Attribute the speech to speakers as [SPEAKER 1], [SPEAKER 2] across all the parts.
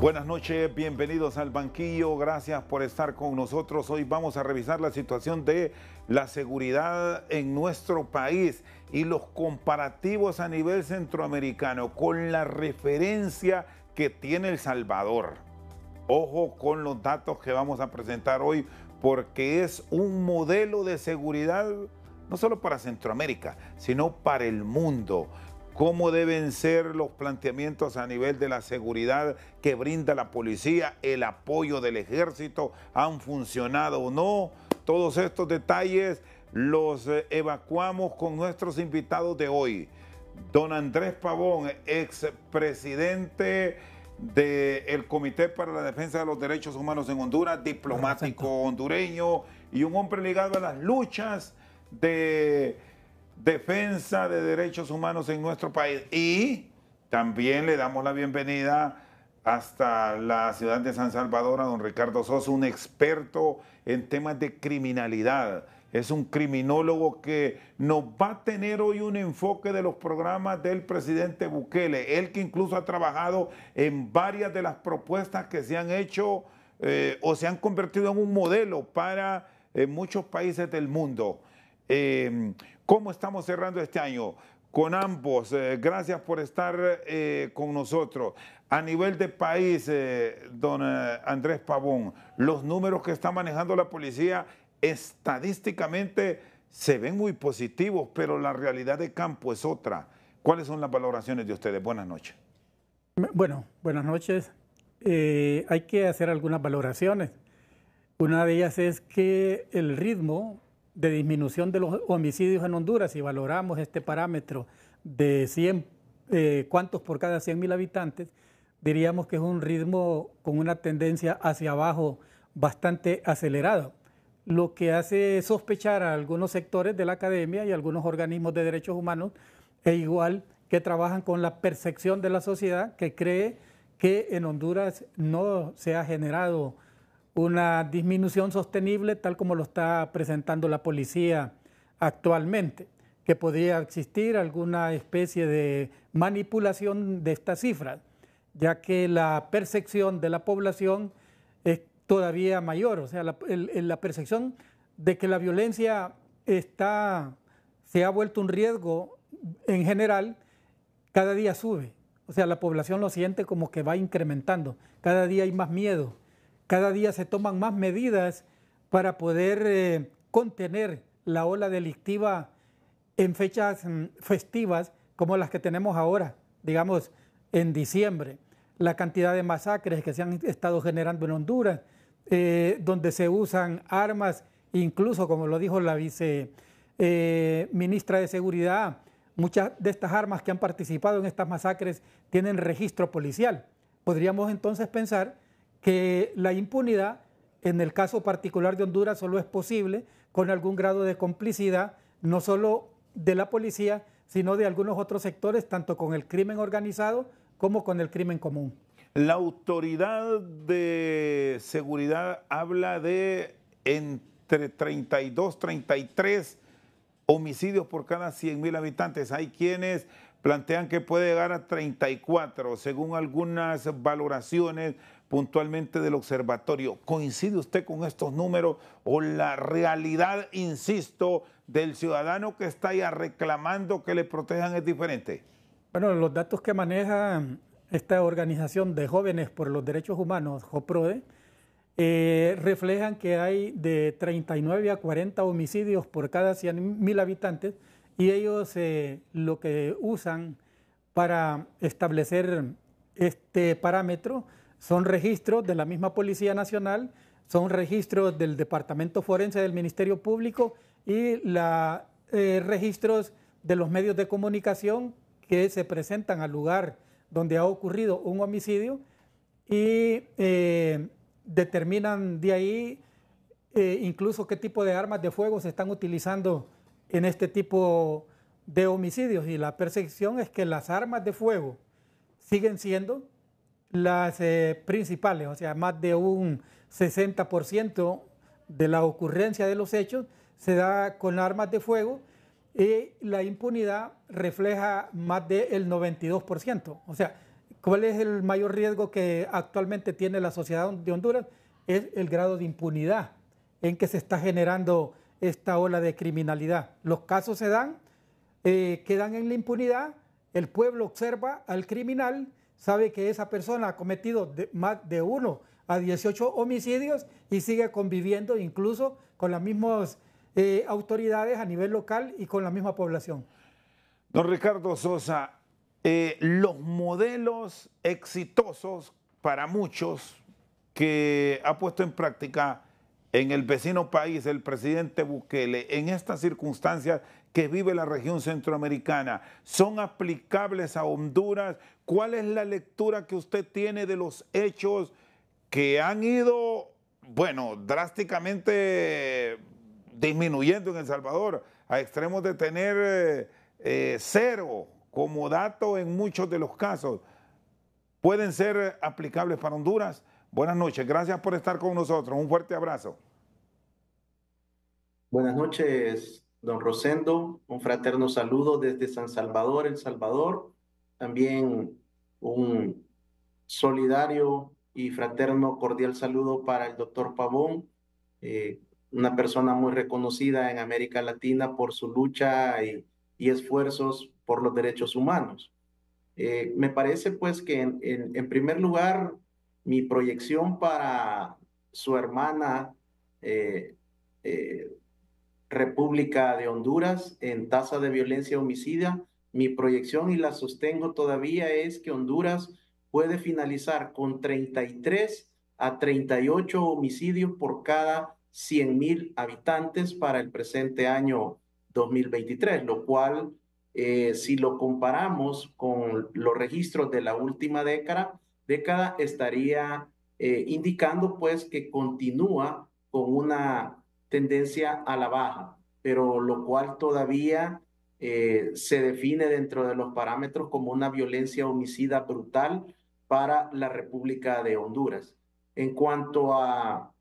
[SPEAKER 1] Buenas noches, bienvenidos al banquillo, gracias por estar con nosotros. Hoy vamos a revisar la situación de la seguridad en nuestro país y los comparativos a nivel centroamericano con la referencia que tiene El Salvador. Ojo con los datos que vamos a presentar hoy porque es un modelo de seguridad no solo para Centroamérica, sino para el mundo cómo deben ser los planteamientos a nivel de la seguridad que brinda la policía, el apoyo del ejército, han funcionado o no. Todos estos detalles los eh, evacuamos con nuestros invitados de hoy. Don Andrés Pavón, expresidente del Comité para la Defensa de los Derechos Humanos en Honduras, diplomático hondureño y un hombre ligado a las luchas de defensa de derechos humanos en nuestro país. Y también le damos la bienvenida hasta la ciudad de San Salvador a don Ricardo Sosa, un experto en temas de criminalidad. Es un criminólogo que nos va a tener hoy un enfoque de los programas del presidente Bukele, él que incluso ha trabajado en varias de las propuestas que se han hecho eh, o se han convertido en un modelo para eh, muchos países del mundo. Eh, cómo estamos cerrando este año con ambos. Eh, gracias por estar eh, con nosotros. A nivel de país, eh, don Andrés Pavón, los números que está manejando la policía estadísticamente se ven muy positivos, pero la realidad de campo es otra. ¿Cuáles son las valoraciones de ustedes? Buenas noches.
[SPEAKER 2] Bueno, buenas noches. hay que hacer algunas valoraciones. Una de ellas es que el ritmo de disminución de los homicidios en Honduras, si valoramos este parámetro de 100, eh, cuántos por cada 100 mil habitantes, diríamos que es un ritmo con una tendencia hacia abajo bastante acelerado, lo que hace sospechar a algunos sectores de la academia y algunos organismos de derechos humanos, e igual que trabajan con la percepción de la sociedad que cree que en Honduras no se ha generado una disminución sostenible tal como lo está presentando la policía actualmente, que podría existir alguna especie de manipulación de estas cifras, ya que la percepción de la población es todavía mayor, o sea, la, percepción de que la violencia está, se ha vuelto un riesgo en general, cada día sube, o sea, la población lo siente como que va incrementando, cada día hay más miedo cada día se toman más medidas para poder eh, contener la ola delictiva en fechas mm, festivas como las que tenemos ahora, digamos en diciembre, la cantidad de masacres que se han estado generando en Honduras, eh, donde se usan armas, incluso como lo dijo la viceministra eh, ministra de Seguridad, muchas de estas armas que han participado en estas masacres tienen registro policial. Podríamos entonces pensar que la impunidad en el caso particular de Honduras solo es posible con algún grado de complicidad, no solo de la policía, sino de algunos otros sectores, tanto con el crimen organizado como con el crimen común. La
[SPEAKER 1] autoridad de seguridad habla de entre 32, 33 homicidios por cada 100 mil habitantes. Hay quienes plantean que puede llegar a 34, según algunas valoraciones puntualmente del observatorio. ¿Coincide usted con estos números o la realidad, insisto, del ciudadano que está ya reclamando que le protejan es
[SPEAKER 2] diferente? Bueno, los datos que maneja esta organización de jóvenes por los derechos humanos, JOPRODE, eh, reflejan que hay de 39 a 40 homicidios por cada 100.000 habitantes y ellos eh, lo que usan para establecer este parámetro son registros de la misma Policía Nacional, son registros del Departamento Forense del Ministerio Público y la, eh, registros de los medios de comunicación que se presentan al lugar donde ha ocurrido un homicidio y eh, determinan de ahí eh, incluso qué tipo de armas de fuego se están utilizando en este tipo de homicidios. Y la percepción es que las armas de fuego siguen siendo las eh, principales, o sea, más de un 60% de la ocurrencia de los hechos se da con armas de fuego y la impunidad refleja más del 92%. O sea, ¿cuál es el mayor riesgo que actualmente tiene la sociedad de Honduras? Es el grado de impunidad en que se está generando esta ola de criminalidad. Los casos se dan, eh, quedan en la impunidad, el pueblo observa al criminal sabe que esa persona ha cometido más de uno a 18 homicidios y sigue conviviendo incluso con las mismas eh, autoridades a nivel local y con la misma población. Don Ricardo
[SPEAKER 1] Sosa, eh, los modelos exitosos para muchos que ha puesto en práctica en el vecino país el presidente Bukele en estas circunstancias que vive la región centroamericana. ¿Son aplicables a Honduras? ¿Cuál es la lectura que usted tiene de los hechos que han ido, bueno, drásticamente disminuyendo en El Salvador, a extremos de tener eh, eh, cero como dato en muchos de los casos? ¿Pueden ser aplicables para Honduras? Buenas noches, gracias por estar con nosotros. Un fuerte abrazo.
[SPEAKER 3] Buenas noches, don Rosendo, un fraterno saludo desde San Salvador, El Salvador. También un solidario y fraterno cordial saludo para el doctor Pavón, eh, una persona muy reconocida en América Latina por su lucha y, esfuerzos por los derechos humanos. Eh, me parece pues que en, primer lugar mi proyección para su hermana eh, eh República de Honduras en tasa de violencia homicida. Mi proyección, y la sostengo todavía, es que Honduras puede finalizar con 33 a 38 homicidios por cada 100 mil habitantes para el presente año 2023, lo cual, eh, si lo comparamos con los registros de la última década, década estaría eh, indicando pues que continúa con una tendencia a la baja, pero lo cual todavía eh, se define dentro de los parámetros como una violencia homicida brutal para la República de Honduras. En cuanto a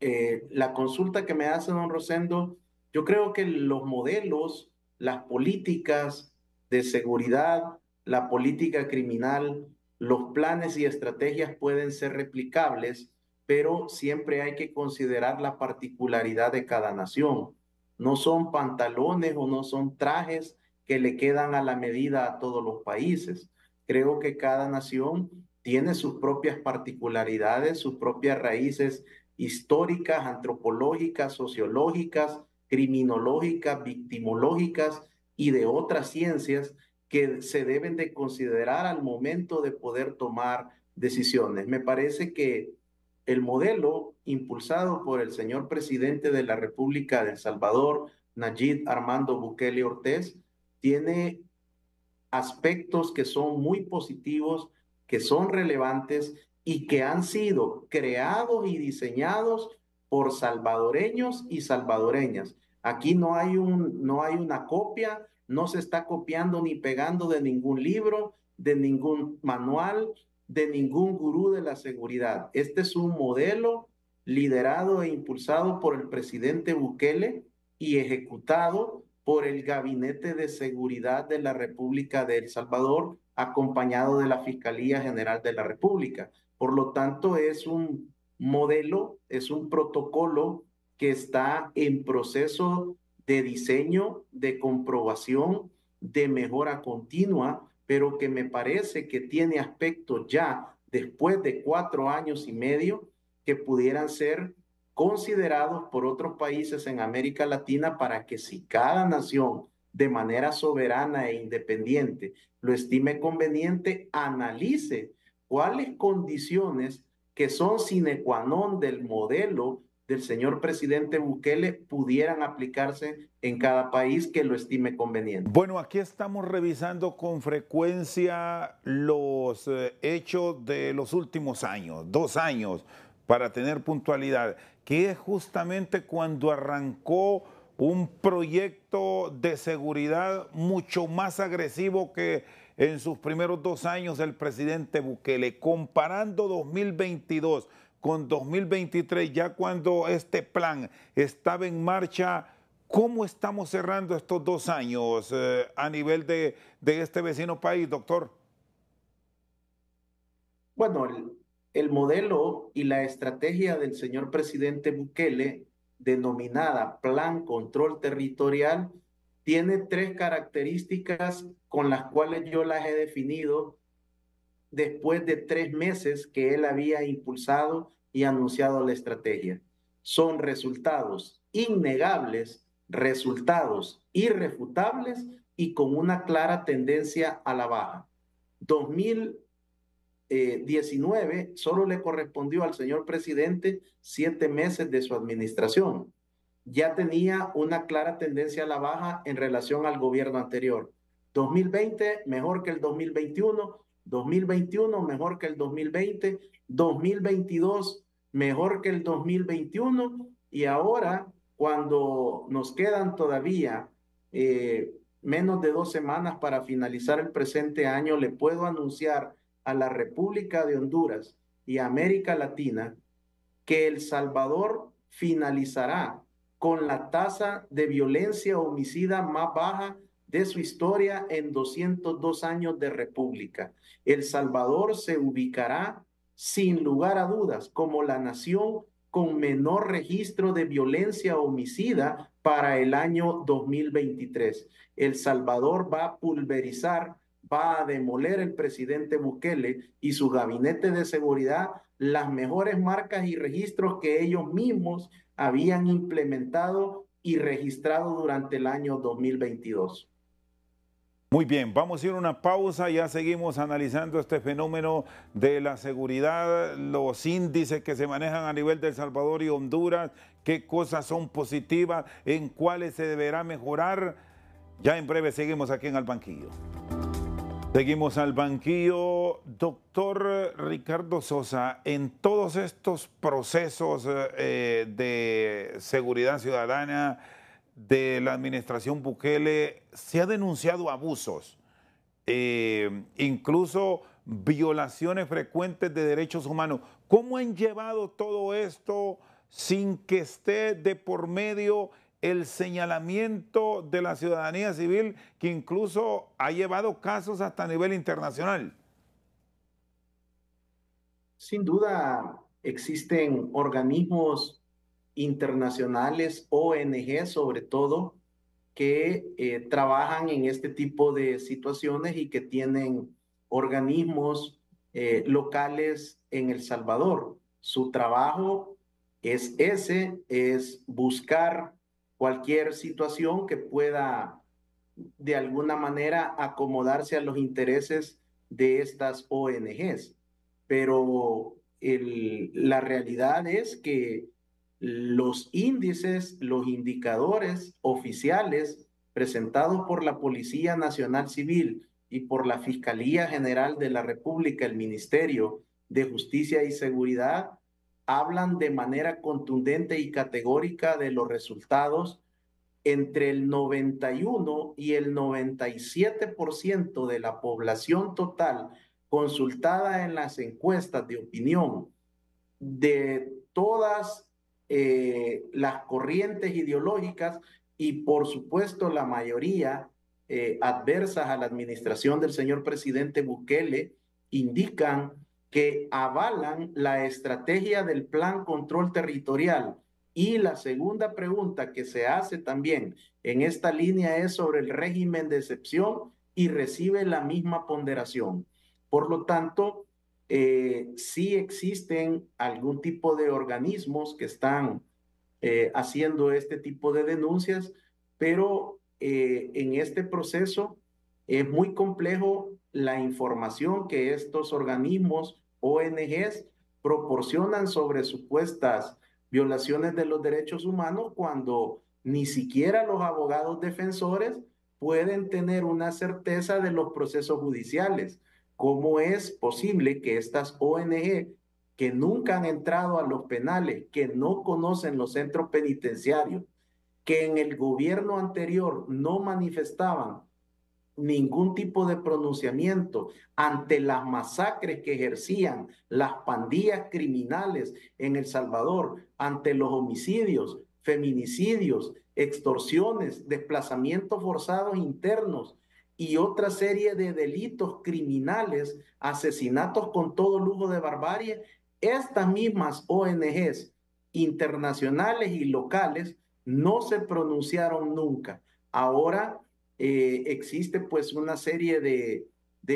[SPEAKER 3] eh, la consulta que me hace don Rosendo, yo creo que los modelos, las políticas de seguridad, la política criminal, los planes y estrategias pueden ser replicables pero siempre hay que considerar la particularidad de cada nación. No son pantalones o no son trajes que le quedan a la medida a todos los países. Creo que cada nación tiene sus propias particularidades, sus propias raíces históricas, antropológicas, sociológicas, criminológicas, victimológicas y de otras ciencias que se deben de considerar al momento de poder tomar decisiones. Me parece que el modelo impulsado por el señor presidente de la República de El Salvador, Nayid Armando Bukele Ortez, tiene aspectos que son muy positivos, que son relevantes y que han sido creados y diseñados por salvadoreños y salvadoreñas. Aquí no hay, un, no hay una copia, no se está copiando ni pegando de ningún libro, de ningún manual, de ningún gurú de la seguridad. Este es un modelo liderado e impulsado por el presidente Bukele y ejecutado por el Gabinete de Seguridad de la República de El Salvador, acompañado de la Fiscalía General de la República. Por lo tanto, es un modelo, es un protocolo que está en proceso de diseño, de comprobación, de mejora continua pero que me parece que tiene aspecto ya después de cuatro años y medio que pudieran ser considerados por otros países en América Latina para que si cada nación de manera soberana e independiente lo estime conveniente, analice cuáles condiciones que son sine qua non del modelo del señor presidente Bukele pudieran aplicarse en cada país que lo estime conveniente. Bueno, aquí estamos
[SPEAKER 1] revisando con frecuencia los eh, hechos de los últimos años, dos años, para tener puntualidad, que es justamente cuando arrancó un proyecto de seguridad mucho más agresivo que en sus primeros dos años el presidente Bukele, comparando 2022 con 2023, ya cuando este plan estaba en marcha, ¿cómo estamos cerrando estos dos años eh, a nivel de,
[SPEAKER 3] este vecino país, doctor? Bueno, el, el modelo y la estrategia del señor presidente Bukele, denominada Plan Control Territorial, tiene tres características con las cuales yo las he definido después de tres meses que él había impulsado y anunciado la estrategia. Son resultados innegables, resultados irrefutables y con una clara tendencia a la baja. 2019 eh, solo le correspondió al señor presidente siete meses de su administración. Ya tenía una clara tendencia a la baja en relación al gobierno anterior. 2020 mejor que el 2021, 2021 mejor que el 2020, 2022 mejor que el 2021 y ahora cuando nos quedan todavía eh, menos de dos semanas para finalizar el presente año, le puedo anunciar a la República de Honduras y América Latina que El Salvador finalizará con la tasa de violencia homicida más baja de su historia en 202 años de república. El Salvador se ubicará sin lugar a dudas como la nación con menor registro de violencia homicida para el año 2023. El Salvador va a pulverizar, va a demoler el presidente Bukele y su gabinete de seguridad las mejores marcas y registros que ellos mismos habían implementado y registrado durante el año 2022. Muy bien,
[SPEAKER 1] vamos a ir a una pausa, ya seguimos analizando este fenómeno de la seguridad, los índices que se manejan a nivel de El Salvador y Honduras, qué cosas son positivas, en cuáles se deberá mejorar. Ya en breve seguimos aquí en El Banquillo. Seguimos al banquillo. Doctor Ricardo Sosa, en todos estos procesos eh, de seguridad ciudadana, de la administración Bukele se ha denunciado abusos, eh, incluso violaciones frecuentes de derechos humanos. ¿Cómo han llevado todo esto sin que esté de por medio el señalamiento de la ciudadanía civil que incluso ha
[SPEAKER 3] llevado casos hasta a nivel internacional? Sin duda existen organismos internacionales, ONG sobre todo, que eh, trabajan en este tipo de situaciones y que tienen organismos eh, locales en El Salvador. Su trabajo es ese, es buscar cualquier situación que pueda de alguna manera acomodarse a los intereses de estas ONGs. Pero el, la realidad es que los índices, los indicadores oficiales presentados por la Policía Nacional Civil y por la Fiscalía General de la República, el Ministerio de Justicia y Seguridad, hablan de manera contundente y categórica de los resultados. Entre el 91 y el 97% de la población total consultada en las encuestas de opinión de todas eh, las corrientes ideológicas y por supuesto la mayoría eh, adversas a la administración del señor presidente Bukele indican que avalan la estrategia del plan control territorial. Y la segunda pregunta que se hace también en esta línea es sobre el régimen de excepción y recibe la misma ponderación. Por lo tanto, eh, sí existen algún tipo de organismos que están eh, haciendo este tipo de denuncias, pero eh, en este proceso es muy complejo la información que estos organismos, ONGs, proporcionan sobre supuestas violaciones de los derechos humanos cuando ni siquiera los abogados defensores pueden tener una certeza de los procesos judiciales. ¿Cómo es posible que estas ONG que nunca han entrado a los penales, que no conocen los centros penitenciarios, que en el gobierno anterior no manifestaban ningún tipo de pronunciamiento ante las masacres que ejercían las pandillas criminales en El Salvador, ante los homicidios, feminicidios, extorsiones, desplazamientos forzados internos, y otra serie de delitos criminales, asesinatos con todo lujo de barbarie, estas mismas ONGs internacionales y locales no se pronunciaron nunca. Ahora eh, existe pues una serie de,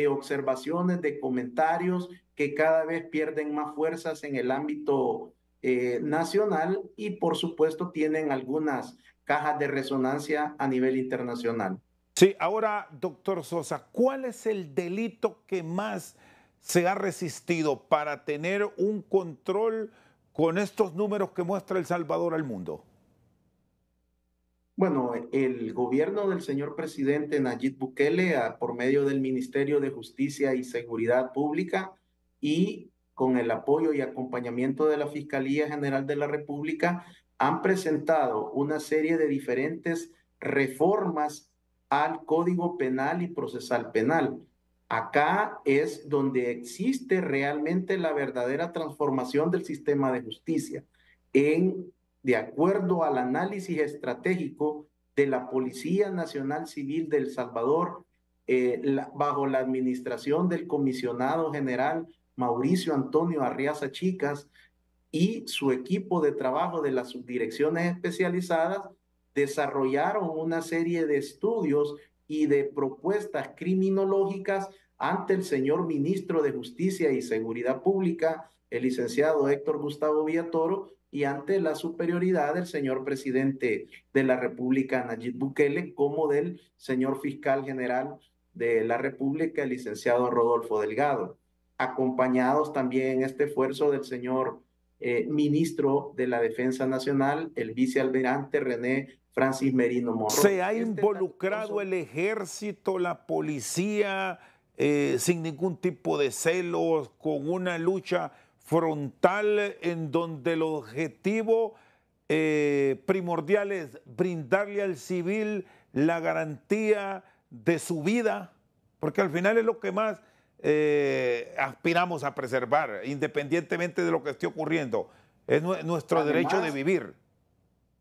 [SPEAKER 3] observaciones, de comentarios que cada vez pierden más fuerzas en el ámbito eh, nacional y por supuesto tienen algunas cajas de resonancia a nivel internacional. Sí, ahora, doctor Sosa,
[SPEAKER 1] ¿cuál es el delito que más se ha resistido para tener un control con estos números que muestra El Salvador al mundo?
[SPEAKER 3] Bueno, el gobierno del señor presidente Nayib Bukele, ah, por medio del Ministerio de Justicia y Seguridad Pública y con el apoyo y acompañamiento de la Fiscalía General de la República, han presentado una serie de diferentes reformas al Código Penal y Procesal Penal. Acá es donde existe realmente la verdadera transformación del sistema de justicia, en, de acuerdo al análisis estratégico de la Policía Nacional Civil de El Salvador, eh, bajo la administración del comisionado general Mauricio Antonio Arriaza Chicas y su equipo de trabajo de las subdirecciones especializadas, desarrollaron una serie de estudios y de propuestas criminológicas ante el señor ministro de Justicia y Seguridad Pública, el licenciado Héctor Gustavo Villatoro, y ante la superioridad del señor presidente de la República, Nayib Bukele, como del señor fiscal general de la República, el licenciado Rodolfo Delgado, acompañados también en este esfuerzo del señor eh, ministro de la Defensa Nacional, el vicealmirante René Francis Merino Morro. ¿Se ha
[SPEAKER 1] este involucrado el ejército, la policía, eh, sin ningún tipo de celos, con una lucha frontal en donde el objetivo eh, primordial es brindarle al civil la garantía de su vida? Porque al final es lo que más eh, aspiramos a preservar, independientemente
[SPEAKER 3] de lo que esté ocurriendo. Es nuestro derecho de vivir.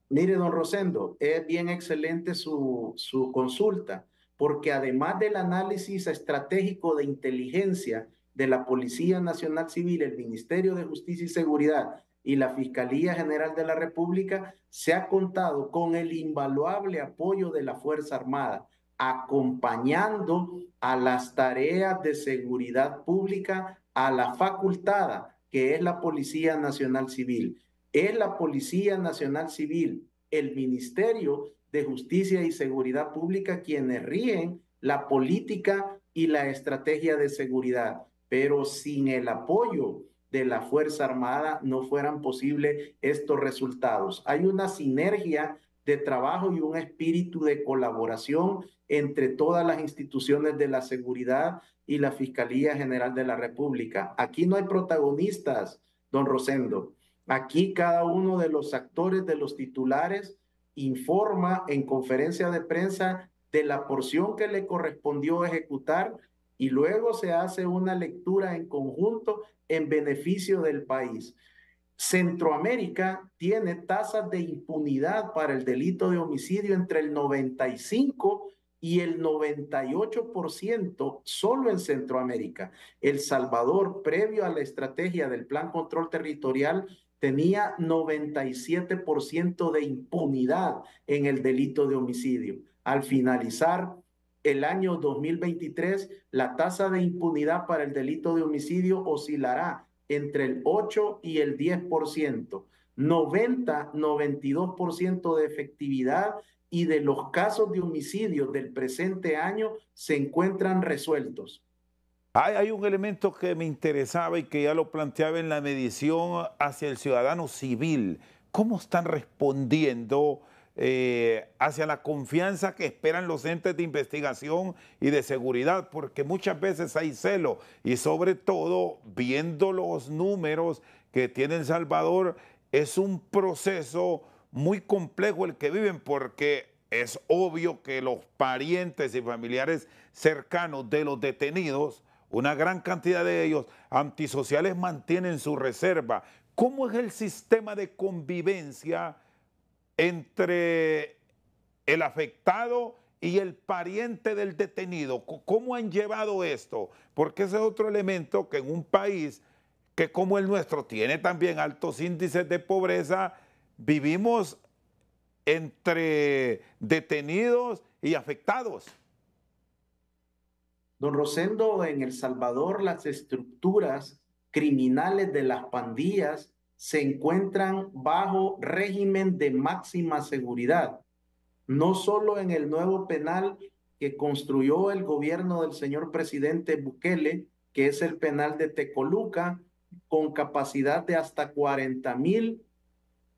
[SPEAKER 3] Mire, don Rosendo, es bien excelente su, su consulta porque además del análisis estratégico de inteligencia de la Policía Nacional Civil, el Ministerio de Justicia y Seguridad y la Fiscalía General de la República, se ha contado con el invaluable apoyo de la Fuerza Armada, acompañando a las tareas de seguridad pública a la facultada, que es la Policía Nacional Civil. Es la Policía Nacional Civil, el Ministerio de Justicia y Seguridad Pública quienes ríen la política y la estrategia de seguridad, pero sin el apoyo de la Fuerza Armada no fueran posibles estos resultados. Hay una sinergia de trabajo y un espíritu de colaboración entre todas las instituciones de la seguridad y la Fiscalía General de la República. Aquí no hay protagonistas, don Rosendo. Aquí cada uno de los actores, de los titulares, informa en conferencia de prensa de la porción que le correspondió ejecutar y luego se hace una lectura en conjunto en beneficio del país. Centroamérica tiene tasas de impunidad para el delito de homicidio entre el 95 y el 98% solo en Centroamérica. El Salvador, previo a la estrategia del Plan Control Territorial, tenía 97% de impunidad en el delito de homicidio. Al finalizar el año 2023, la tasa de impunidad para el delito de homicidio oscilará entre el 8 y el 10%, 90-92% de efectividad y de los casos de homicidios del presente año se encuentran resueltos. Hay, hay, un elemento que me interesaba y que ya lo planteaba en la
[SPEAKER 1] medición hacia el ciudadano civil. ¿Cómo están respondiendo eh, hacia la confianza que esperan los entes de investigación y de seguridad, porque muchas veces hay celo y sobre todo viendo los números que tiene El Salvador, es un proceso muy complejo el que viven porque es obvio que los parientes y familiares cercanos de los detenidos, una gran cantidad de ellos antisociales mantienen su reserva. ¿Cómo es el sistema de convivencia? entre el afectado y el pariente del detenido. ¿Cómo han llevado esto? Porque ese es otro elemento que en un país que como el nuestro tiene también altos índices de pobreza, vivimos
[SPEAKER 3] entre detenidos y afectados. Don Rosendo, en El Salvador las estructuras criminales de las pandillas se encuentran bajo régimen de máxima seguridad, no solo en el nuevo penal que construyó el gobierno del señor presidente Bukele, que es el penal de Tecoluca, con capacidad de hasta 40 mil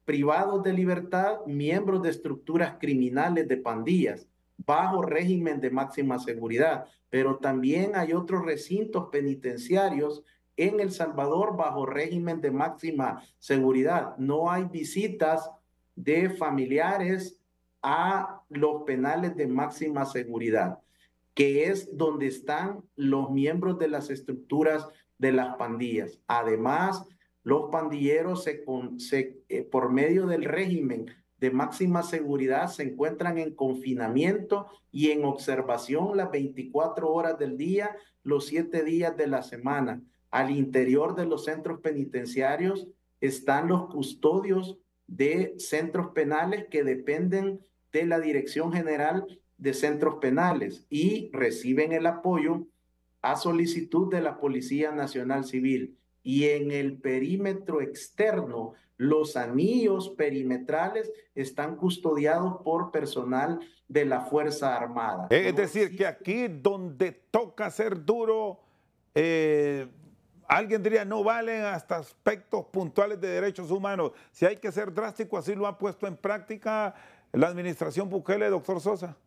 [SPEAKER 3] privados de libertad, miembros de estructuras criminales de pandillas, bajo régimen de máxima seguridad, pero también hay otros recintos penitenciarios en El Salvador bajo régimen de máxima seguridad. No hay visitas de familiares a los penales de máxima seguridad, que es donde están los miembros de las estructuras de las pandillas. Además, los pandilleros se, eh, por medio del régimen de máxima seguridad se encuentran en confinamiento y en observación las 24 horas del día, los 7 días de la semana al interior de los centros penitenciarios están los custodios de centros penales que dependen de la Dirección General de Centros Penales y reciben el apoyo a solicitud de la Policía Nacional Civil. Y en el perímetro externo, los anillos perimetrales están custodiados por personal de la Fuerza Armada. Es decir, que aquí donde toca
[SPEAKER 1] ser duro, eh, Alguien diría, no valen hasta aspectos puntuales de derechos humanos. Si hay que ser drástico, así lo ha puesto en práctica la
[SPEAKER 3] administración Bukele, doctor Sosa.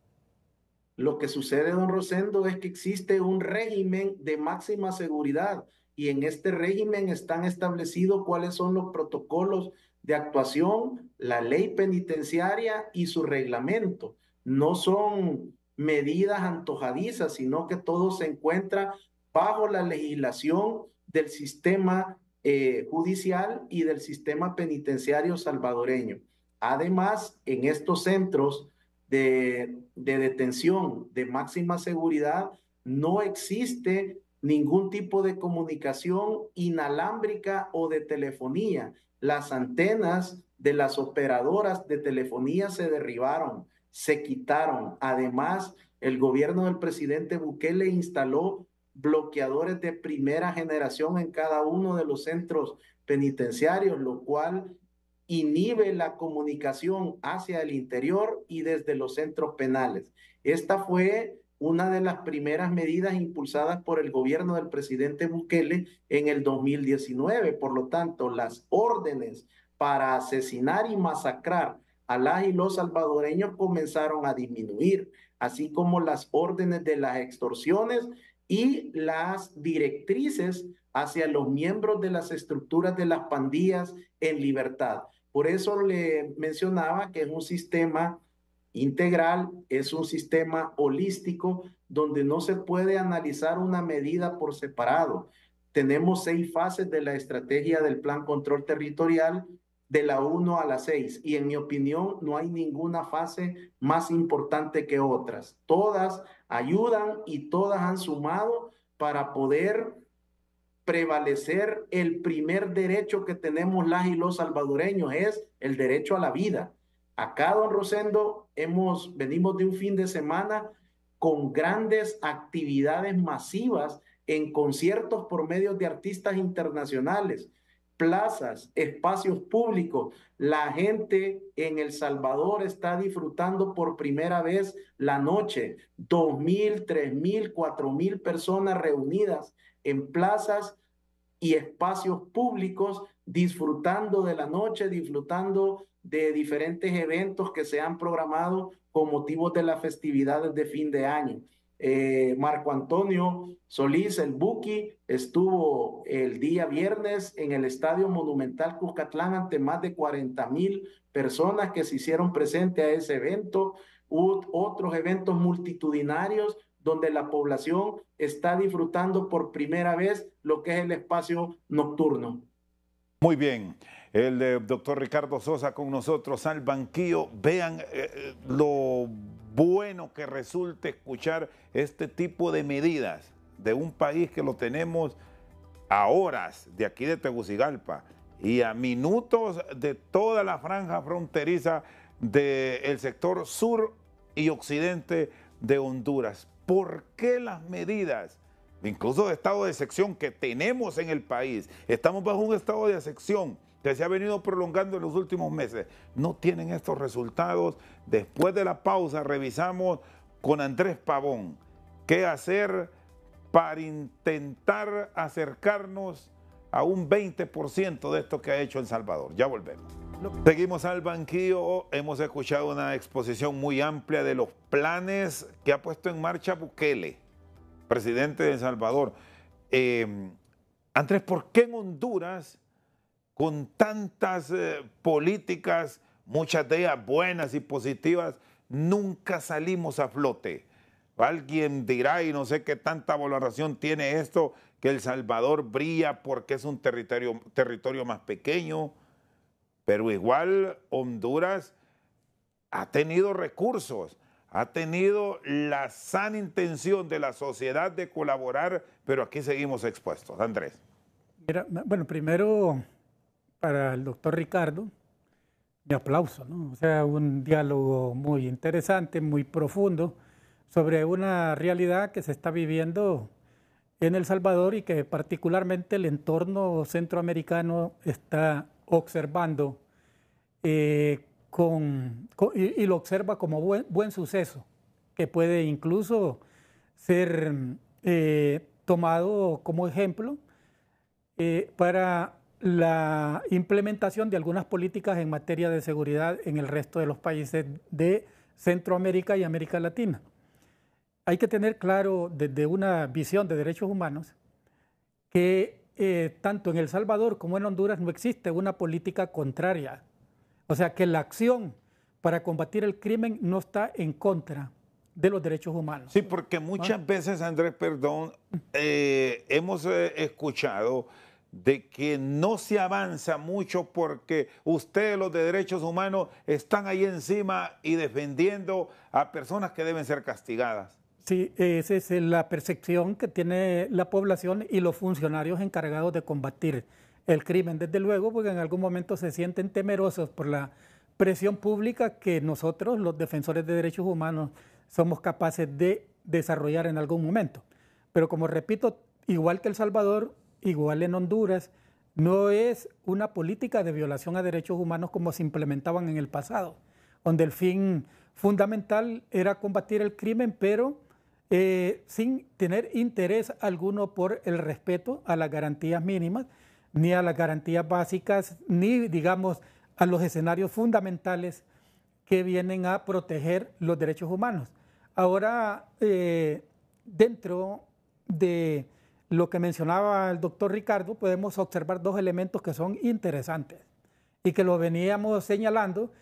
[SPEAKER 3] Lo que sucede, don Rosendo, es que existe un régimen de máxima seguridad y en este régimen están establecidos cuáles son los protocolos de actuación, la ley penitenciaria y su reglamento. No son medidas antojadizas, sino que todo se encuentra bajo la legislación del sistema eh, judicial y del sistema penitenciario salvadoreño. Además, en estos centros de, de detención de máxima seguridad no existe ningún tipo de comunicación inalámbrica o de telefonía. Las antenas de las operadoras de telefonía se derribaron, se quitaron. Además, el gobierno del presidente Bukele instaló bloqueadores de primera generación en cada uno de los centros penitenciarios, lo cual inhibe la comunicación hacia el interior y desde los centros penales. Esta fue una de las primeras medidas impulsadas por el gobierno del presidente Bukele en el 2019. Por lo tanto, las órdenes para asesinar y masacrar a las y los salvadoreños comenzaron a disminuir, así como las órdenes de las extorsiones y las directrices hacia los miembros de las estructuras de las pandillas en libertad. Por eso le mencionaba que es un sistema integral, es un sistema holístico donde no se puede analizar una medida por separado. Tenemos seis fases de la estrategia del plan control territorial de la 1 a la 6 y en mi opinión no hay ninguna fase más importante que otras. Todas ayudan y todas han sumado para poder prevalecer el primer derecho que tenemos las y los salvadoreños, es el derecho a la vida. Acá, don Rosendo, hemos, venimos de un fin de semana con grandes actividades masivas en conciertos por medios de artistas internacionales plazas, espacios públicos. La gente en El Salvador está disfrutando por primera vez la noche. Dos mil, tres mil, cuatro mil personas reunidas en plazas y espacios públicos disfrutando de la noche, disfrutando de diferentes eventos que se han programado con motivo de las festividades de fin de año. Eh, Marco Antonio Solís, el Buki, estuvo el día viernes en el Estadio Monumental Cuscatlán ante más de 40 mil personas que se hicieron presentes a ese evento. otros eventos multitudinarios donde la población está disfrutando por primera vez lo que es el espacio nocturno.
[SPEAKER 1] Muy bien, el eh, doctor Ricardo Sosa con nosotros al banquillo. Vean eh, lo bueno que resulte escuchar este tipo de medidas de un país que lo tenemos a horas de aquí de Tegucigalpa y a minutos de toda la franja fronteriza del sector sur y occidente de Honduras. ¿Por qué las medidas, incluso de estado de excepción que tenemos en el país? Estamos bajo un estado de excepción? que se ha venido prolongando en los últimos meses. No tienen estos resultados. Después de la pausa revisamos con Andrés Pavón qué hacer para intentar acercarnos a un 20% de esto que ha hecho El Salvador. Ya volvemos. Seguimos al banquillo, hemos escuchado una exposición muy amplia de los planes que ha puesto en marcha Bukele, presidente de El Salvador. Eh, Andrés, ¿por qué en Honduras con tantas eh, políticas, muchas de ellas buenas y positivas, nunca salimos a flote. Alguien dirá, y no sé qué tanta valoración tiene esto, que El Salvador brilla porque es un territorio, territorio más pequeño, pero igual Honduras ha tenido recursos, ha tenido la sana intención de la sociedad de colaborar, pero aquí seguimos expuestos. Andrés.
[SPEAKER 2] bueno, primero para el doctor Ricardo, mi aplauso, ¿no? O sea, un diálogo muy interesante, muy profundo, sobre una realidad que se está viviendo en El Salvador y que particularmente el entorno centroamericano está observando eh, con, y, lo observa como buen, buen, suceso, que puede incluso ser eh, tomado como ejemplo eh, para la implementación de algunas políticas en materia de seguridad en el resto de los países de Centroamérica y América Latina. Hay que tener claro desde una visión de derechos humanos que eh, tanto en El Salvador como en Honduras no existe una política contraria. O sea que la acción para combatir el crimen no está en contra de los derechos humanos. Sí, porque muchas ¿Ah?
[SPEAKER 1] veces, Andrés, perdón, eh, hemos eh, escuchado de que no se avanza mucho porque ustedes los de derechos humanos están ahí encima y defendiendo a personas que deben ser castigadas.
[SPEAKER 2] Sí, esa es la percepción que tiene la población y los funcionarios encargados de combatir el crimen, desde luego, porque en algún momento se sienten temerosos por la presión pública que nosotros, los defensores de derechos humanos, somos capaces de desarrollar en algún momento. Pero como repito, igual que El Salvador, igual en Honduras, no es una política de violación a derechos humanos como se implementaban en el pasado, donde el fin fundamental era combatir el crimen, pero eh, sin tener interés alguno por el respeto a las garantías mínimas, ni a las garantías básicas, ni, digamos, a los escenarios fundamentales que vienen a proteger los derechos humanos. Ahora, eh, dentro de lo que mencionaba el doctor Ricardo, podemos observar dos elementos que son interesantes y que lo veníamos señalando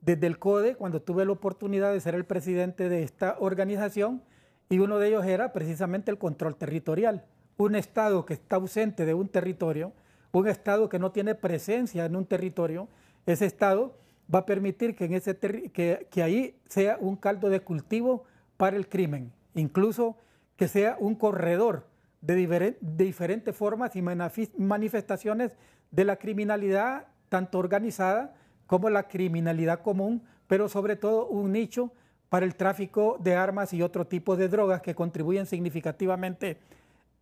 [SPEAKER 2] desde el CODE cuando tuve la oportunidad de ser el presidente de esta organización y uno de ellos era precisamente el control territorial. Un Estado que está ausente de un territorio, un Estado que no tiene presencia en un territorio, ese Estado va a permitir que, en ese que, ahí sea un caldo de cultivo para el crimen, incluso que sea un corredor de, diferentes formas y manifestaciones de la criminalidad, tanto organizada como la criminalidad común, pero sobre todo un nicho para el tráfico de armas y otro tipo de drogas que contribuyen significativamente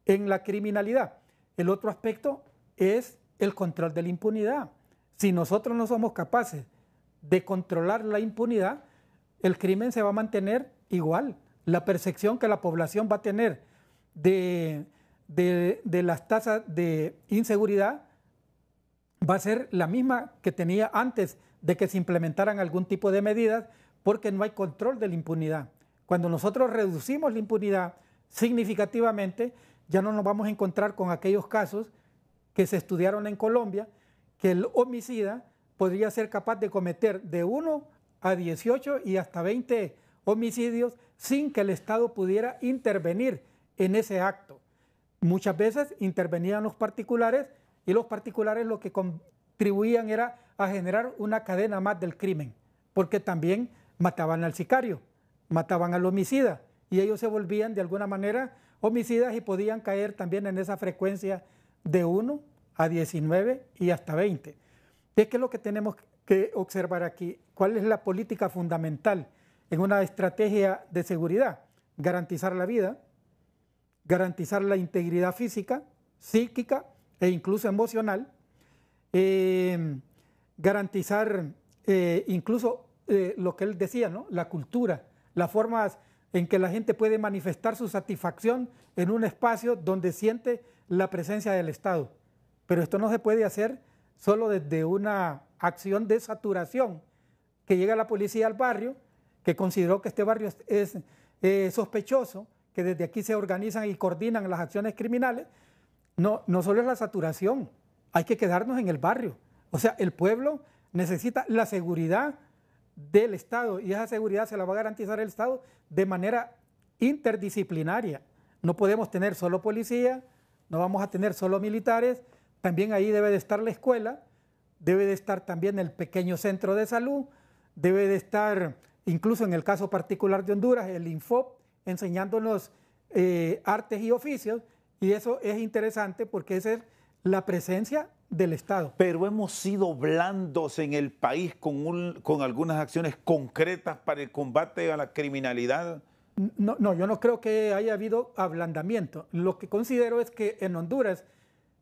[SPEAKER 2] en la criminalidad. El otro aspecto es el control de la impunidad. Si nosotros no somos capaces de controlar la impunidad, el crimen se va a mantener igual. La percepción que la población va a tener de, las tasas de inseguridad va a ser la misma que tenía antes de que se implementaran algún tipo de medidas, porque no hay control de la impunidad. Cuando nosotros reducimos la impunidad significativamente, ya no nos vamos a encontrar con aquellos casos que se estudiaron en Colombia, que el homicida podría ser capaz de cometer de 1 a 18 y hasta 20 homicidios sin que el Estado pudiera intervenir en ese acto. Muchas veces intervenían los particulares y los particulares lo que contribuían era a generar una cadena más del crimen, porque también mataban al sicario, mataban al homicida y ellos se volvían de alguna manera homicidas y podían caer también en esa frecuencia de 1 a 19 y hasta 20. Es que es lo que tenemos que observar aquí, cuál es la política fundamental en una estrategia de seguridad, garantizar la vida, garantizar la integridad física, psíquica e incluso emocional, em, garantizar eh, incluso eh, lo que él decía, ¿no? la cultura, las formas en que la gente puede manifestar su satisfacción en un espacio donde siente la presencia del Estado. Pero esto no se puede hacer solo desde una acción de saturación, que llega la policía al barrio, que consideró que este barrio es eh, sospechoso, que desde aquí se organizan y coordinan las acciones criminales, no, no solo es la saturación, hay que quedarnos en el barrio. O sea, el pueblo necesita la seguridad del Estado y esa seguridad se la va a garantizar el Estado de manera interdisciplinaria. No podemos tener solo policía, no vamos a tener solo militares, también ahí debe de estar la escuela, debe de estar también el pequeño centro de salud, debe de estar incluso en el caso particular de Honduras, el INFOP, enseñándonos eh, artes y oficios, y eso es interesante porque esa es la presencia del Estado. Pero
[SPEAKER 1] hemos sido blandos en el país con, con algunas acciones concretas para el combate a la criminalidad.
[SPEAKER 2] No, no, yo no creo que haya habido ablandamiento. Lo que considero es que en Honduras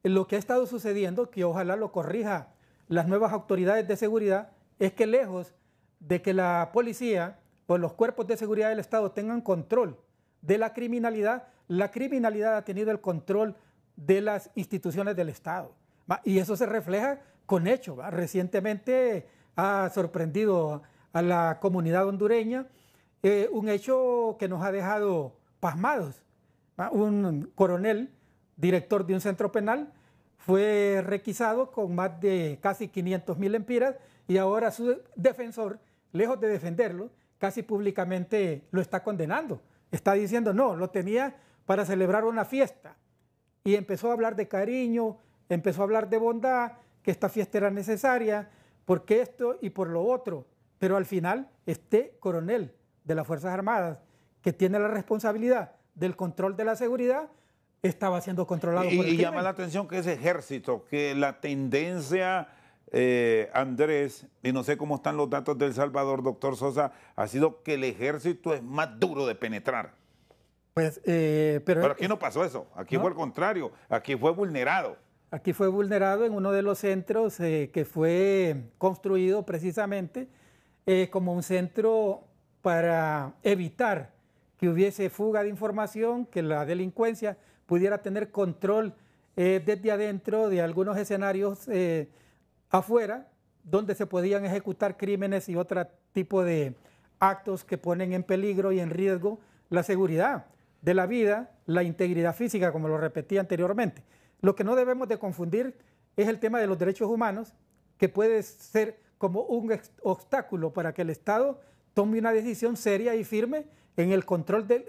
[SPEAKER 2] lo que ha estado sucediendo, que ojalá lo corrija las nuevas autoridades de seguridad, es que lejos de que la policía pues los cuerpos de seguridad del Estado tengan control de la criminalidad, la criminalidad ha tenido el control de las instituciones del Estado. Y eso se refleja con hechos. Recientemente ha sorprendido a la comunidad hondureña eh, un hecho que nos ha dejado pasmados. Un coronel, director de un centro penal, fue requisado con más de casi 500 mil empiras y ahora su defensor, lejos de defenderlo, casi públicamente lo está condenando. Está diciendo, no, lo tenía para celebrar una fiesta. Y empezó a hablar de cariño, empezó a hablar de bondad, que esta fiesta era necesaria, porque esto y por lo otro. Pero al final, este coronel de las Fuerzas Armadas, que tiene la responsabilidad del control de la seguridad, estaba siendo controlado. Y, por el y llama la
[SPEAKER 1] atención que ese ejército, que la tendencia eh, Andrés, y no sé cómo están los datos del Salvador, doctor Sosa, ha sido que el ejército es más duro de penetrar.
[SPEAKER 2] Pues, eh, pero, pero, aquí no
[SPEAKER 1] pasó eso, aquí fue al contrario, aquí fue vulnerado.
[SPEAKER 2] Aquí fue vulnerado en uno de los centros eh, que fue construido precisamente como un centro para evitar que hubiese fuga de información, que la delincuencia pudiera tener control desde adentro de algunos escenarios afuera, donde se podían ejecutar crímenes y otro tipo de actos que ponen en peligro y en riesgo la seguridad de la vida, la integridad física, como lo repetí anteriormente. Lo que no debemos de confundir es el tema de los derechos humanos, que puede ser como un obstáculo para que el Estado tome una decisión seria y firme en el control del,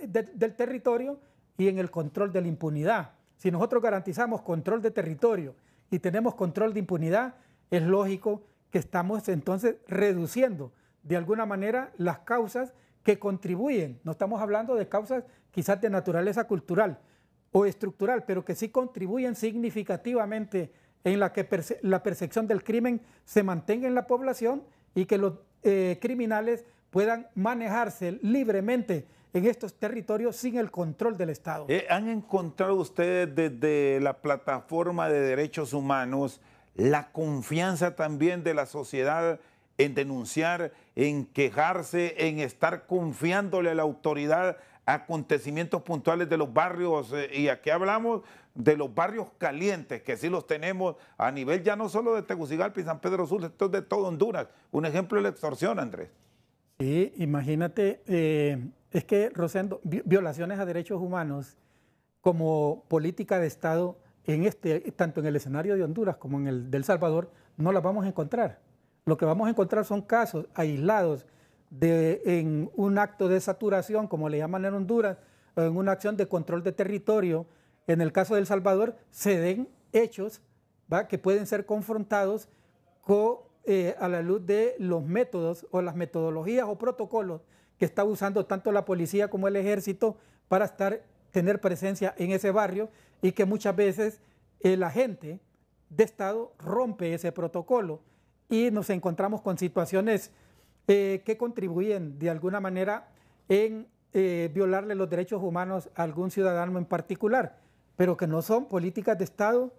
[SPEAKER 2] territorio y en el control de la impunidad. Si nosotros garantizamos control de territorio y tenemos control de impunidad, es lógico que estamos entonces reduciendo de alguna manera las causas que contribuyen. No estamos hablando de causas quizás de naturaleza cultural o estructural, pero que sí contribuyen significativamente en la que la percepción del crimen se mantenga en la población y que los eh, criminales puedan manejarse libremente en estos territorios sin el control del Estado. Eh, ¿Han
[SPEAKER 1] encontrado ustedes desde la plataforma de derechos humanos la confianza también de la sociedad en denunciar, en quejarse, en estar confiándole a la autoridad acontecimientos puntuales de los barrios, eh, y aquí hablamos de los barrios calientes, que sí los tenemos a nivel ya no solo de Tegucigalpa y San Pedro Sur, esto es de todo Honduras. Un ejemplo de la extorsión, Andrés.
[SPEAKER 2] Sí, imagínate, eh, es que, Rosendo, violaciones a derechos humanos como política de Estado en este, tanto en el escenario de Honduras como en el del Salvador, no las vamos a encontrar. Lo que vamos a encontrar son casos aislados de, en un acto de saturación, como le llaman en Honduras, o en una acción de control de territorio. En el caso de Salvador, se den hechos que pueden ser confrontados eh, a la luz de los métodos o las metodologías o protocolos que está usando tanto la policía como el ejército para estar, tener presencia en ese barrio y que muchas veces el agente de Estado rompe ese protocolo y nos encontramos con situaciones eh, que contribuyen de alguna manera en eh, violarle los derechos humanos a algún ciudadano en particular, pero que no son políticas de Estado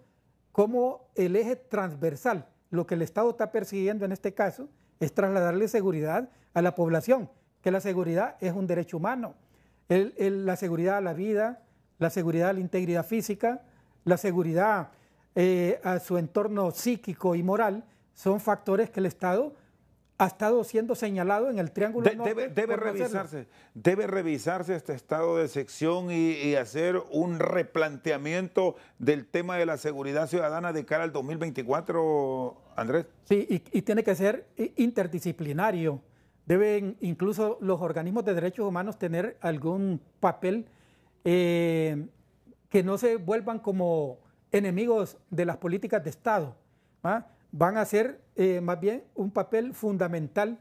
[SPEAKER 2] como el eje transversal. Lo que el Estado está persiguiendo en este caso es trasladarle seguridad a la población, que la seguridad es un derecho humano. la seguridad a la vida, la seguridad, la integridad física, la seguridad eh, a su entorno psíquico y moral, son factores que el Estado ha estado siendo señalado en el Triángulo de, norte Debe, debe revisarse,
[SPEAKER 1] debe revisarse este estado de sección y, hacer un replanteamiento del tema de la seguridad ciudadana de cara al 2024,
[SPEAKER 2] Andrés. Sí, y tiene que ser eh, interdisciplinario. Deben incluso los organismos de derechos humanos tener algún papel eh, que no se vuelvan como enemigos de las políticas de Estado. ¿ah? Van a ser eh, más bien un papel fundamental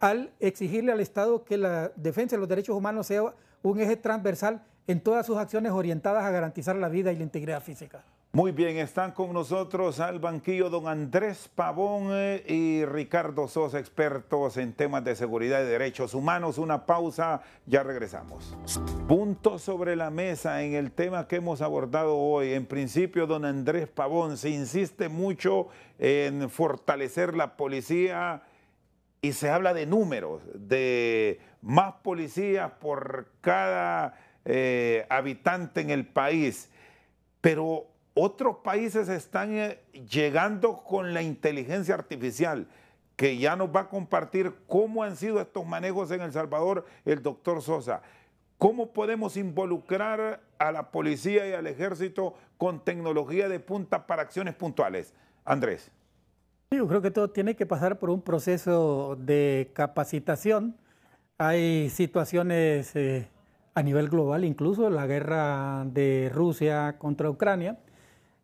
[SPEAKER 2] al exigirle al Estado que la defensa de los derechos humanos sea un eje transversal en todas sus acciones orientadas a garantizar la vida y la integridad física.
[SPEAKER 1] Muy bien, están con nosotros al banquillo don Andrés Pavón eh, y Ricardo Sosa, expertos en temas de seguridad y derechos humanos. Una pausa, ya regresamos. Punto sobre la mesa en el tema que hemos abordado hoy. En principio, don Andrés Pavón, se insiste mucho en fortalecer la policía y se habla de números, de más policías por cada eh, habitante en el país. Pero otros países están eh, llegando con la inteligencia artificial que ya nos va a compartir cómo han sido estos manejos en El Salvador el doctor Sosa. ¿Cómo podemos involucrar a la policía y al ejército con tecnología de punta para acciones puntuales? Andrés.
[SPEAKER 2] Yo creo que todo tiene que pasar por un proceso de capacitación. Hay situaciones eh, a nivel global, incluso la guerra de Rusia contra Ucrania,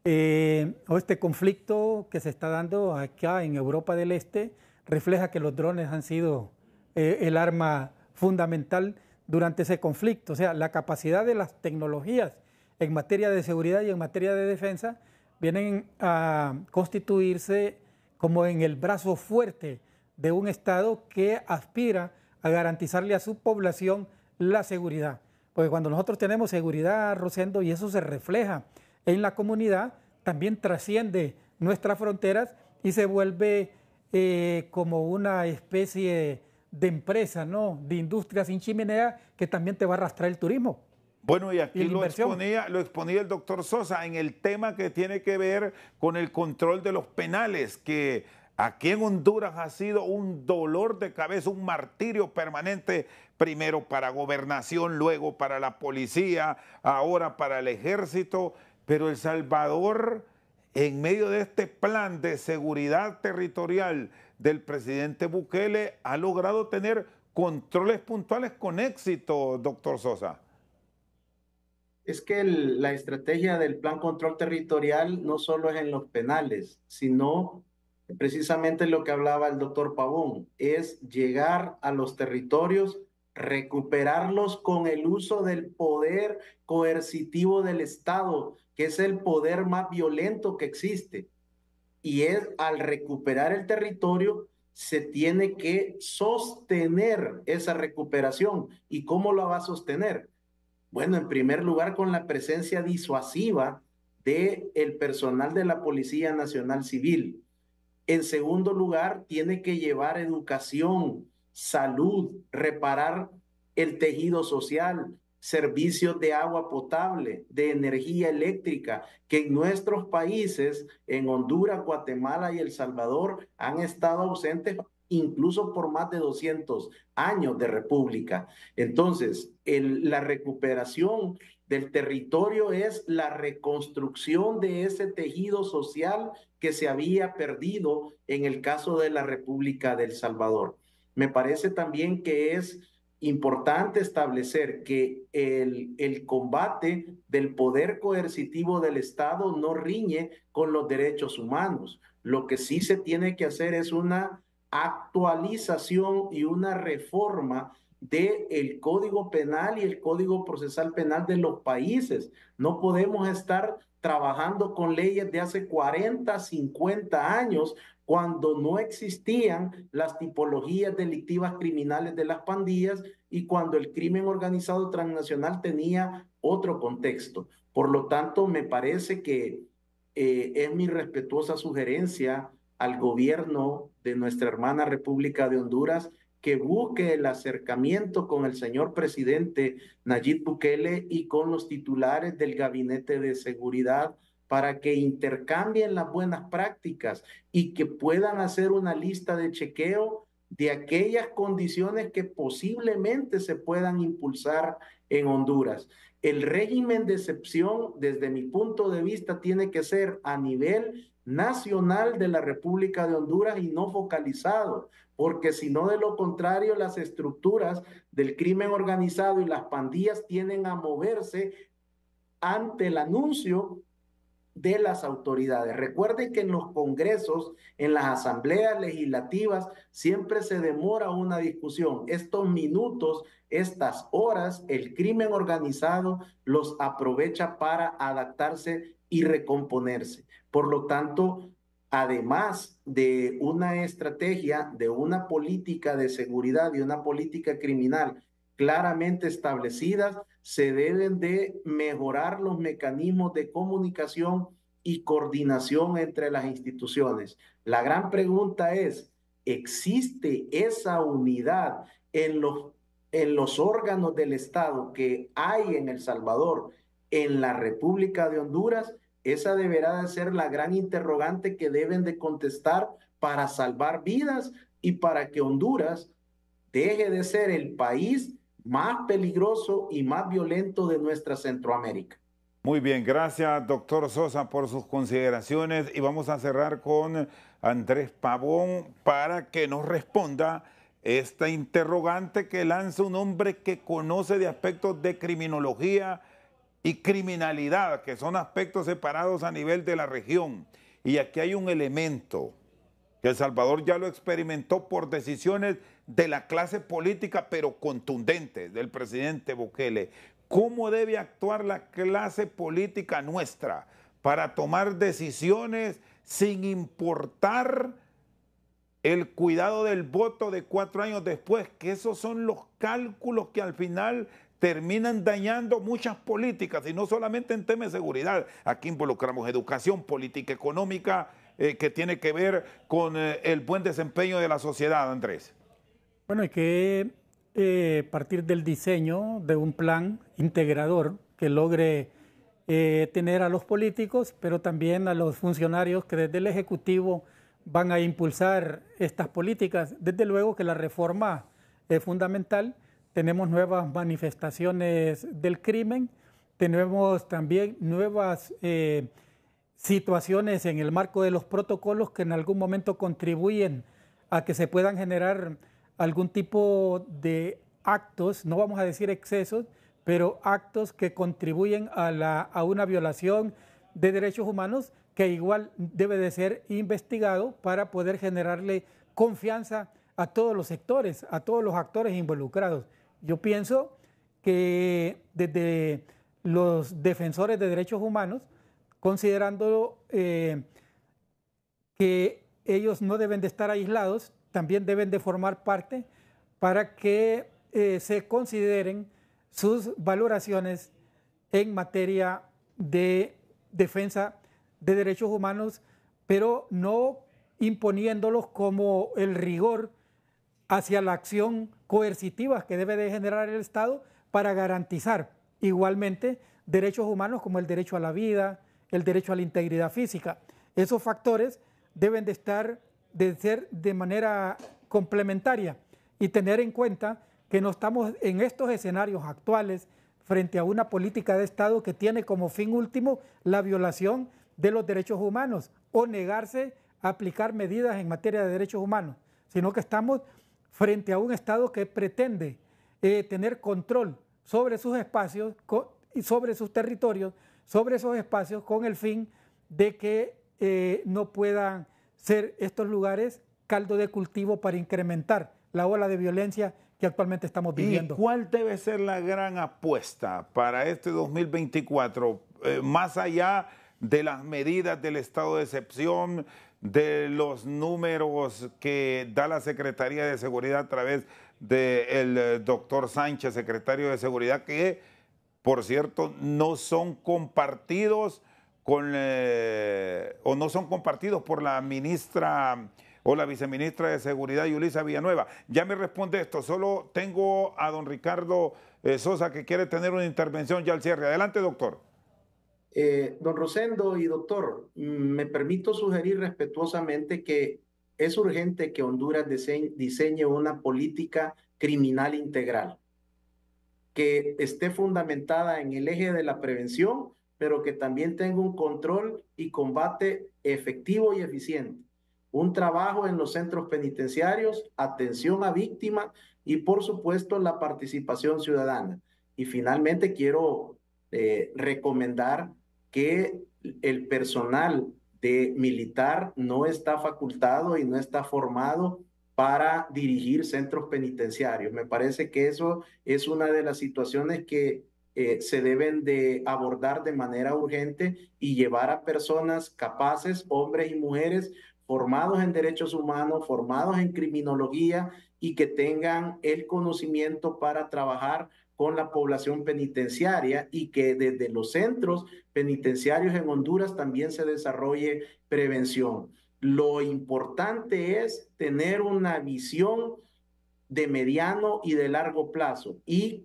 [SPEAKER 2] eh, o este conflicto que se está dando acá en Europa del Este refleja que los drones han sido eh, el arma fundamental durante ese conflicto. O sea, la capacidad de las tecnologías en materia de seguridad y en materia de defensa vienen a constituirse como en el brazo fuerte de un Estado que aspira a garantizarle a su población la seguridad. Porque cuando nosotros tenemos seguridad, Rosendo, y eso se refleja en la comunidad también trasciende nuestras fronteras y se vuelve eh, como una especie de empresa, ¿no? De industria sin chimenea que también te va a arrastrar el turismo. Bueno, y aquí lo, exponía,
[SPEAKER 1] lo exponía el doctor Sosa en el tema que tiene que ver con el control de los penales, que aquí en Honduras ha sido un dolor de cabeza, un martirio permanente, primero para gobernación, luego para la policía, ahora para el ejército. Pero El Salvador, en medio de este plan de seguridad territorial del presidente Bukele, ha logrado tener controles
[SPEAKER 3] puntuales con éxito, doctor Sosa. Es que la estrategia del plan control territorial no solo es en los penales, sino precisamente lo que hablaba el doctor Pavón, es llegar a los territorios, recuperarlos con el uso del poder coercitivo del Estado, que es el poder más violento que existe. Y es al recuperar el territorio, se tiene que sostener esa recuperación. ¿Y cómo la va a sostener? Bueno, en primer lugar, con la presencia disuasiva del el personal de la Policía Nacional Civil. En segundo lugar, tiene que llevar educación, salud, reparar el tejido social, servicios de agua potable, de energía eléctrica, que en nuestros países, en Honduras, Guatemala y El Salvador, han estado ausentes incluso por más de 200 años de república. Entonces, la recuperación del territorio es la reconstrucción de ese tejido social que se había perdido en el caso de la República del Salvador. Me parece también que es importante establecer que el, el, combate del poder coercitivo del Estado no riñe con los derechos humanos. Lo que sí se tiene que hacer es una actualización y una reforma del Código Penal y el Código Procesal Penal de los países. No podemos estar trabajando con leyes de hace 40, 50 años, cuando no existían las tipologías delictivas criminales de las pandillas y cuando el crimen organizado transnacional tenía otro contexto. Por lo tanto, me parece que eh, es mi respetuosa sugerencia al gobierno de nuestra hermana República de Honduras que busque el acercamiento con el señor presidente Nayib Bukele y con los titulares del gabinete de seguridad para que intercambien las buenas prácticas y que puedan hacer una lista de chequeo de aquellas condiciones que posiblemente se puedan impulsar en Honduras. El régimen de excepción, desde mi punto de vista, tiene que ser a nivel nacional de la República de Honduras y no focalizado, porque si no, de lo contrario, las estructuras del crimen organizado y las pandillas tienen a moverse ante el anuncio de las autoridades. Recuerden que en los congresos, en las asambleas legislativas, siempre se demora una discusión. Estos minutos, estas horas, el crimen organizado los aprovecha para adaptarse y recomponerse. Por lo tanto, además de una estrategia, de una política de seguridad y una política criminal claramente establecidas, se deben de mejorar los mecanismos de comunicación y coordinación entre las instituciones. La gran pregunta es, ¿existe esa unidad en los, en los órganos del Estado que hay en El Salvador, en la República de Honduras? Esa deberá de ser la gran interrogante que deben de contestar para salvar vidas y para que Honduras deje de ser el país más peligroso y más violento de nuestra Centroamérica. Muy bien,
[SPEAKER 1] gracias doctor Sosa por sus consideraciones y vamos a cerrar con Andrés Pavón para que nos responda esta interrogante que lanza un hombre que conoce de aspectos de criminología, y criminalidad, que son aspectos separados a nivel de la región. Y aquí hay un elemento que El Salvador ya lo experimentó por decisiones de la clase política, pero contundentes, del presidente Bukele. ¿Cómo debe actuar la clase política nuestra para tomar decisiones sin importar el cuidado del voto de cuatro años después? Que esos son los cálculos que al final terminan dañando muchas políticas y no solamente en temas de seguridad. Aquí involucramos educación, política económica, eh, que tiene que ver con eh, el buen desempeño de la sociedad, Andrés.
[SPEAKER 2] Bueno, hay que eh, partir del diseño de un plan integrador que logre tener a los políticos, pero también a los funcionarios que desde el Ejecutivo van a impulsar estas políticas. Desde luego que la reforma es fundamental tenemos nuevas manifestaciones del crimen, tenemos también nuevas eh, situaciones en el marco de los protocolos que en algún momento contribuyen a que se puedan generar algún tipo de actos, no vamos a decir excesos, pero actos que contribuyen a, la, a una violación de derechos humanos que igual debe de ser investigado para poder generarle confianza a todos los sectores, a todos los actores involucrados. Yo pienso que desde los defensores de derechos humanos, considerando eh, que ellos no deben de estar aislados, también deben de formar parte para que eh, se consideren sus valoraciones en materia de defensa de derechos humanos, pero no imponiéndolos como el rigor hacia la acción coercitivas que debe de generar el Estado para garantizar igualmente derechos humanos como el derecho a la vida, el derecho a la integridad física. Esos factores deben de estar, de ser de manera complementaria y tener en cuenta que no estamos en estos escenarios actuales frente a una política de Estado que tiene como fin último la violación de los derechos humanos o negarse a aplicar medidas en materia de derechos humanos, sino que estamos frente a un Estado que pretende eh, tener control sobre sus espacios y sobre sus territorios, sobre esos espacios con el fin de que eh, no puedan ser estos lugares caldo de cultivo para incrementar la ola de violencia que actualmente estamos viviendo. ¿Y
[SPEAKER 1] cuál debe ser la gran apuesta para este 2024, eh, más allá de las medidas del estado de excepción, de los números que da la Secretaría de Seguridad a través del eh, doctor Sánchez, secretario de Seguridad, que, por cierto, no son compartidos con, eh, o no son compartidos por la ministra o la viceministra de Seguridad, Yulisa Villanueva. Ya me responde esto, solo tengo a don Ricardo eh, Sosa que quiere tener una intervención ya al cierre. Adelante, doctor.
[SPEAKER 3] Eh, don Rosendo y doctor, me permito sugerir respetuosamente que es urgente que Honduras diseñe, una política criminal integral que esté fundamentada en el eje de la prevención, pero que también tenga un control y combate efectivo y eficiente. Un trabajo en los centros penitenciarios, atención a víctimas y por supuesto la participación ciudadana. Y finalmente quiero eh, recomendar que el personal de militar no está facultado y no está formado para dirigir centros penitenciarios. Me parece que eso es una de las situaciones que eh, se deben de abordar de manera urgente y llevar a personas capaces, hombres y mujeres, formados en derechos humanos, formados en criminología y que tengan el conocimiento para trabajar con la población penitenciaria y que desde los centros penitenciarios en Honduras también se desarrolle prevención. Lo importante es tener una visión de mediano y de largo plazo y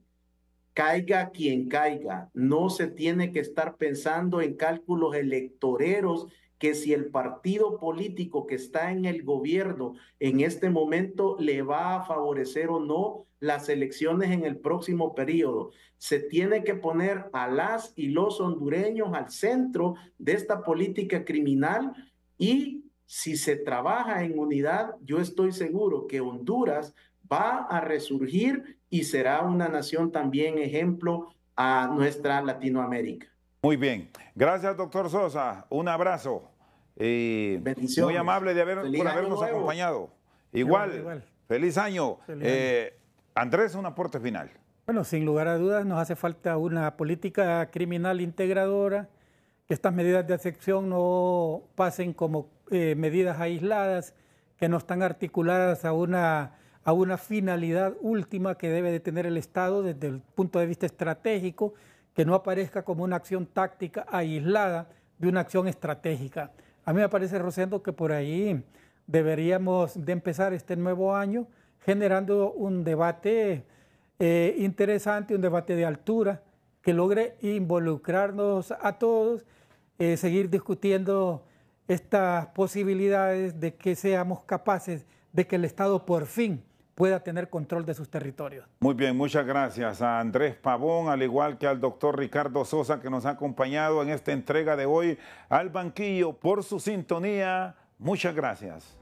[SPEAKER 3] caiga quien caiga. No se tiene que estar pensando en cálculos electoreros que si el partido político que está en el gobierno en este momento le va a favorecer o no las elecciones en el próximo periodo. Se tiene que poner a las y los hondureños al centro de esta política criminal y si se trabaja en unidad, yo estoy seguro que Honduras va a resurgir y será una nación también ejemplo a nuestra Latinoamérica. Muy bien.
[SPEAKER 1] Gracias, doctor Sosa. Un abrazo. y muy amable de haber, por habernos acompañado. Igual, feliz eh, año. Andrés, un aporte final.
[SPEAKER 2] Bueno, sin lugar a dudas nos hace falta una política criminal integradora, que estas medidas de excepción no pasen como eh, medidas aisladas, que no están articuladas a una, a una finalidad última que debe de tener el Estado desde el punto de vista estratégico que no aparezca como una acción táctica aislada de una acción estratégica. A mí me parece, Rosendo, que por ahí deberíamos de empezar este nuevo año generando un debate eh, interesante, un debate de altura, que logre involucrarnos a todos, eh, seguir discutiendo estas posibilidades de que seamos capaces de que el Estado por fin pueda tener control de sus territorios.
[SPEAKER 1] Muy bien, muchas gracias a Andrés Pavón, al igual que al doctor Ricardo Sosa, que nos ha acompañado en esta entrega de hoy al banquillo por su sintonía. Muchas gracias.